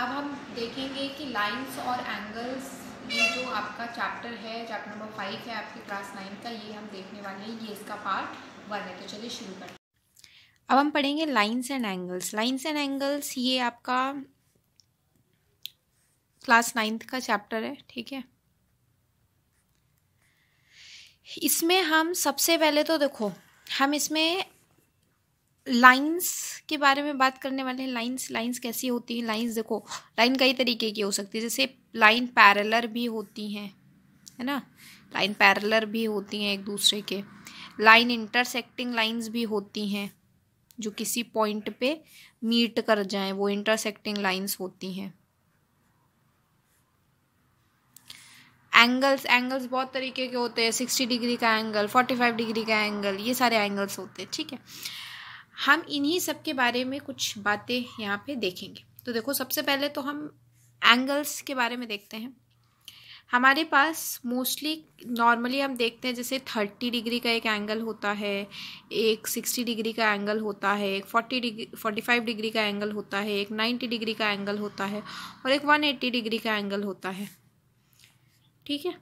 अब हम देखेंगे कि लाइंस और एंगल्स ये जो आपका चैप्टर है चैप्टर नंबर फाइव है आपकी क्लास नाइन का ये हम देखने वाले हैं ये इसका पार्ट वन है तो चलिए शुरू करते अब हम पढ़ेंगे lines and angles lines and angles ये आपका क्लास नाइन्थ का चैप्टर है ठीक है इसमें हम सबसे पहले तो देखो हम इसमें लाइंस के बारे में बात करने वाले हैं लाइंस लाइंस कैसी होती हैं लाइंस देखो लाइन कई तरीके की हो सकती है जैसे लाइन पैरेलर भी होती हैं है ना लाइन पैरेलर भी होती हैं एक दूसरे के लाइन इंटरसेक्टिंग लाइंस भी होती हैं जो किसी पॉइंट पे मीट कर जाएं वो इंटरसेक्टिंग लाइंस होती हैं एंगल्स एंगल्स बहुत तरीके के होते हैं सिक्सटी डिग्री का एंगल फोर्टी फाइव डिग्री का एंगल ये सारे एंगल्स होते हैं ठीक है हम इन्हीं सब के बारे में कुछ बातें यहाँ पे देखेंगे तो देखो सबसे पहले तो हम एंगल्स के बारे में देखते हैं हमारे पास मोस्टली नॉर्मली हम देखते हैं जैसे थर्टी डिग्री का एक एंगल होता है एक सिक्सटी डिग्री का एंगल होता है एक forty degree forty five degree का एंगल होता है एक नाइन्टी डिग्री का एंगल होता है और एक वन एट्टी डिग्री का एंगल होता है ठीक है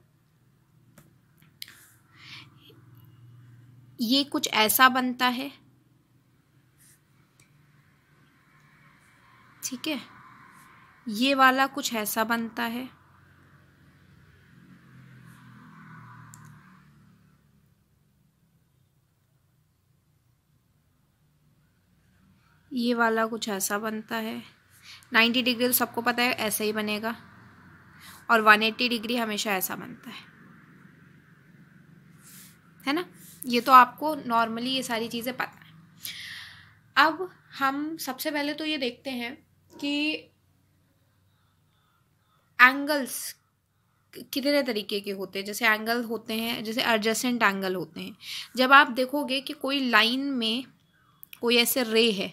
ये कुछ ऐसा बनता है ठीक है ये वाला कुछ ऐसा बनता है ये वाला कुछ ऐसा बनता है नाइन्टी डिग्री तो सबको पता है ऐसा ही बनेगा और वन एट्टी डिग्री हमेशा ऐसा बनता है है ना ये तो आपको नॉर्मली ये सारी चीज़ें पता है अब हम सबसे पहले तो ये देखते हैं कि एंगल्स कितने तरीके के होते हैं जैसे एंगल होते हैं जैसे एडजसेंट एंगल होते हैं जब आप देखोगे कि कोई लाइन में कोई ऐसे रे है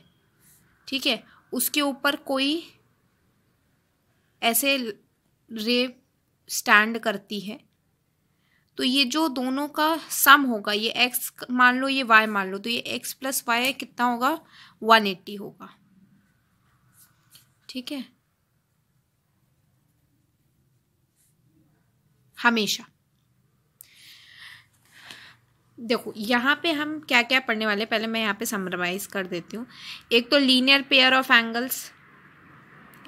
ठीक है उसके ऊपर कोई ऐसे रे स्टैंड करती है तो ये जो दोनों का सम होगा ये एक्स मान लो ये वाई मान लो तो ये एक्स प्लस वाई कितना होगा वन एट्टी होगा ठीक है हमेशा देखो यहाँ पे हम क्या क्या पढ़ने वाले पहले मैं यहाँ पे समराइज कर देती हूँ एक तो लीनियर पेयर ऑफ एंगल्स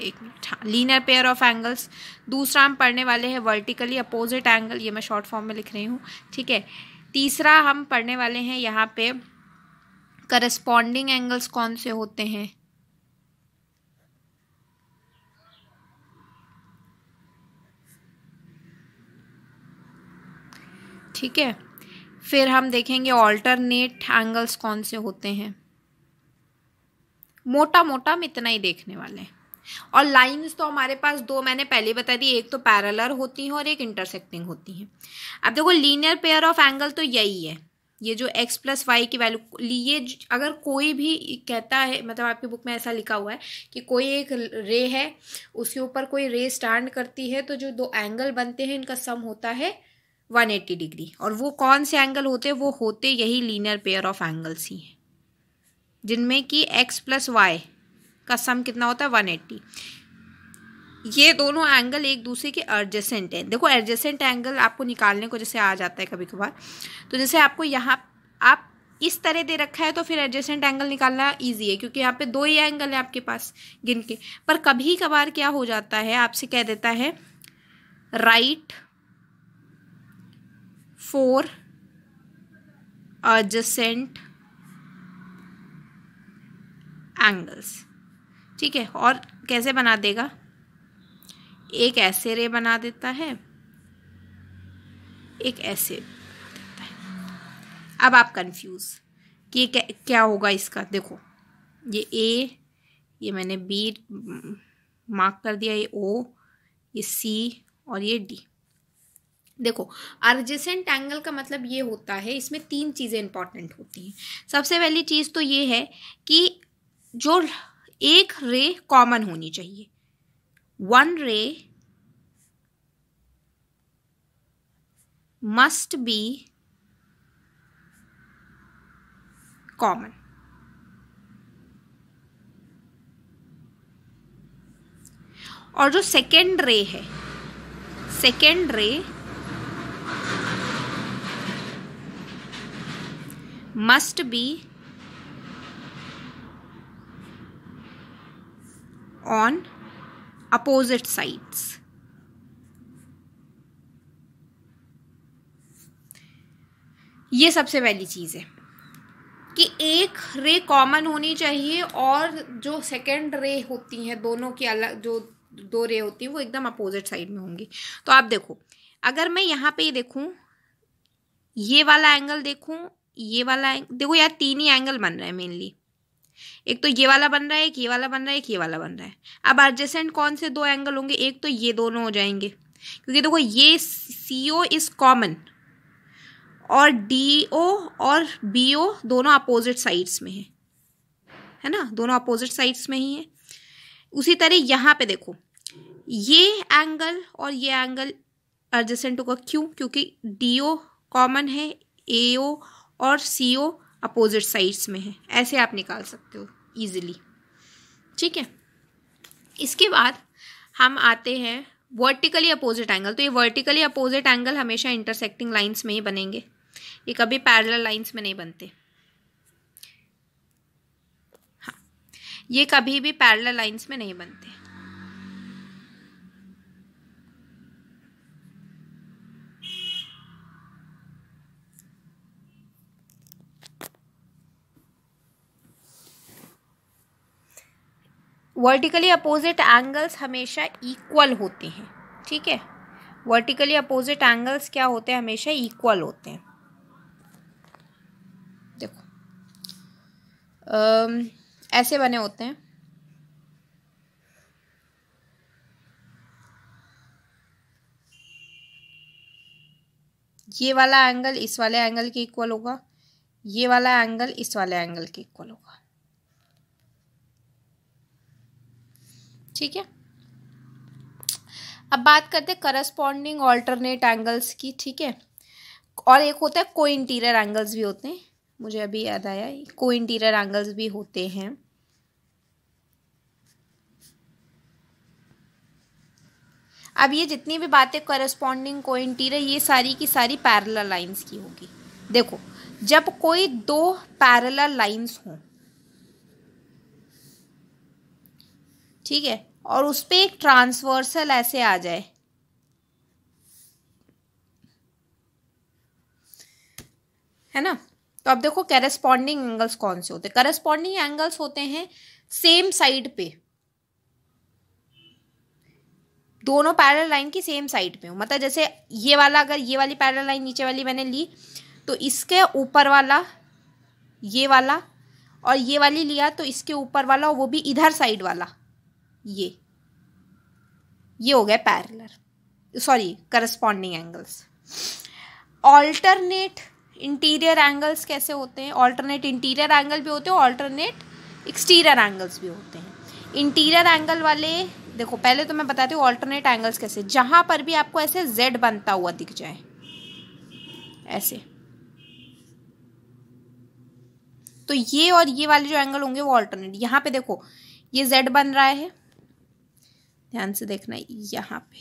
एक मिनट हाँ लीनियर पेयर ऑफ एंगल्स दूसरा हम पढ़ने वाले हैं वर्टिकली अपोजिट एंगल ये मैं शॉर्ट फॉर्म में लिख रही हूँ ठीक है तीसरा हम पढ़ने वाले हैं यहाँ पे करस्पॉन्डिंग एंगल्स कौन से होते हैं ठीक है फिर हम देखेंगे ऑल्टरनेट एंगल्स कौन से होते हैं मोटा मोटा हम इतना ही देखने वाले हैं और लाइंस तो हमारे पास दो मैंने पहले बता दी एक तो पैरलर होती हैं और एक इंटरसेक्टिंग होती हैं अब देखो लीनियर पेयर ऑफ एंगल तो यही है ये जो x प्लस वाई की वैल्यू लिए अगर कोई भी कहता है मतलब आपकी बुक में ऐसा लिखा हुआ है कि कोई एक रे है उसके ऊपर कोई रे स्टैंड करती है तो जो दो एंगल बनते हैं इनका सम होता है 180 डिग्री और वो कौन से एंगल होते वो होते यही लीनियर पेयर ऑफ एंगल्स ही हैं जिनमें कि x प्लस वाई का सम कितना होता है 180 ये दोनों एंगल एक दूसरे के एडजेसेंट हैं देखो एडजेसेंट एंगल आपको निकालने को जैसे आ जाता है कभी कभार तो जैसे आपको यहाँ आप इस तरह दे रखा है तो फिर एडजेसेंट एंगल निकालना ईजी है क्योंकि यहाँ पे दो ही एंगल है आपके पास गिन के पर कभी कभार क्या हो जाता है आपसे कह देता है right right four adjacent angles ठीक है और कैसे बना देगा एक ऐसे रे बना देता है एक ऐसे देता है अब आप कंफ्यूज कि क्या होगा इसका देखो ये ए ये मैंने बी मार्क कर दिया ये ओ ये सी और ये डी देखो अर्जेसेंट एंगल का मतलब ये होता है इसमें तीन चीज़ें इंपॉर्टेंट होती हैं सबसे पहली चीज़ तो ये है कि जो एक रे कॉमन होनी चाहिए one ray must be common और जो सेकेंड रे है सेकेंड रे must be on opposite sides. ये सबसे पहली चीज़ है कि एक रे कॉमन होनी चाहिए और जो सेकेंड रे होती हैं दोनों की अलग जो दो रे होती हैं वो एकदम अपोजिट साइड में होंगी तो आप देखो अगर मैं यहाँ पे देखूँ ये वाला एंगल देखूँ ये वाला देखो यार तीन ही एंगल बन रहा है मेनली एक तो ये वाला बन रहा है एक ये वाला बन रहा है एक ये वाला बन रहा है अब एडजेसेंट कौन से दो एंगल होंगे एक तो ये दोनों हो जाएंगे क्योंकि देखो ये सी ओ इज़ कॉमन और डी ओ और बी ओ दोनों अपोजिट साइड्स में है है ना दोनों अपोजिट साइड्स में ही है उसी तरह यहाँ पे देखो ये एंगल और ये एंगल एडजेसेंट होगा क्यों क्योंकि डी ओ कॉमन है ए ओ और सी ओ अपोजिट साइड्स में है ऐसे आप निकाल सकते हो ईजिली ठीक है इसके बाद हम आते हैं वर्टिकली अपोजिट एंगल तो ये वर्टिकली अपोजिट एंगल हमेशा इंटरसेक्टिंग लाइंस में ही बनेंगे ये कभी पैरेलल लाइंस में नहीं बनते हाँ ये कभी भी पैरेलल लाइंस में नहीं बनते वर्टिकली अपोजिट एंगल्स हमेशा इक्वल होते हैं ठीक है वर्टिकली अपोजिट एंगल्स क्या होते हैं हमेशा इक्वल होते हैं देखो आ, ऐसे बने होते हैं ये वाला एंगल इस वाले एंगल के इक्वल होगा ये वाला एंगल इस वाले एंगल के इक्वल होगा ठीक है अब बात करते हैं करस्पॉन्डिंग ऑल्टरनेट एंगल्स की ठीक है और एक होता है को इंटीरियर एंगल्स भी होते हैं मुझे अभी याद आया को इंटीरियर एंगल्स भी होते हैं अब ये जितनी भी बातें करस्पॉन्डिंग को इंटीरियर ये सारी की सारी पैरल लाइन्स की होगी देखो जब कोई दो पैरल लाइन्स हों ठीक है और उस पर एक ट्रांसवर्सल ऐसे आ जाए है ना तो अब देखो करेस्पॉन्डिंग एंगल्स कौन से होते करेस्पॉन्डिंग एंगल्स होते हैं सेम साइड पे दोनों पैरल लाइन की सेम साइड पे हो मतलब जैसे ये वाला अगर ये वाली पैरल लाइन नीचे वाली मैंने ली तो इसके ऊपर वाला ये वाला और ये वाली लिया तो इसके ऊपर वाला और वो भी इधर साइड वाला ये ये हो गए parallel sorry corresponding angles alternate interior angles कैसे होते हैं ऑल्टरनेट इंटीरियर एंगल भी होते हैं ऑल्टरनेट एक्सटीरियर एंगल्स भी होते हैं इंटीरियर एंगल वाले देखो पहले तो मैं बताती हूँ ऑल्टरनेट एंगल्स कैसे जहाँ पर भी आपको ऐसे जेड बनता हुआ दिख जाए ऐसे तो ये और ये वाले जो एंगल होंगे वो ऑल्टरनेट यहाँ पे देखो ये जेड बन रहा है ध्यान से देखना यहाँ पे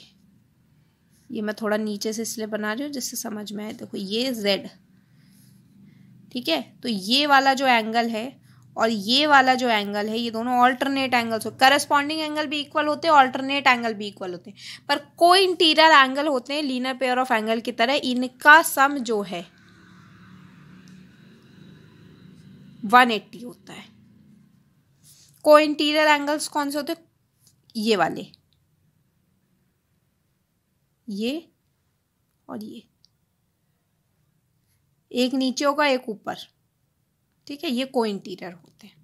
ये मैं थोड़ा नीचे से इसलिए बना रही हूँ जिससे समझ में आए देखो ये जेड ठीक है तो ये वाला जो एंगल है और ये वाला जो एंगल है ये दोनों ऑल्टरनेट एंगल्स हो करस्पॉन्डिंग एंगल भी इक्वल होते हैं ऑल्टरनेट एंगल भी इक्वल होते हैं पर कोई इंटीरियर एंगल होते हैं लीनर पेयर ऑफ एंगल की तरह इनका सम जो है 180 होता है को इंटीरियर एंगल्स कौन से होते हैं ये वाले ये और ये एक नीचे होगा एक ऊपर ठीक है ये को इंटीरियर होते हैं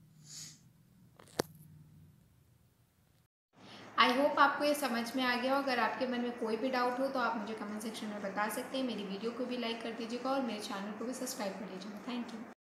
आई होप आपको ये समझ में आ गया हो अगर आपके मन में कोई भी डाउट हो तो आप मुझे कमेंट सेक्शन में बता सकते हैं मेरी वीडियो को भी लाइक कर दीजिएगा और मेरे चैनल को भी सब्सक्राइब कर लीजिएगा थैंक यू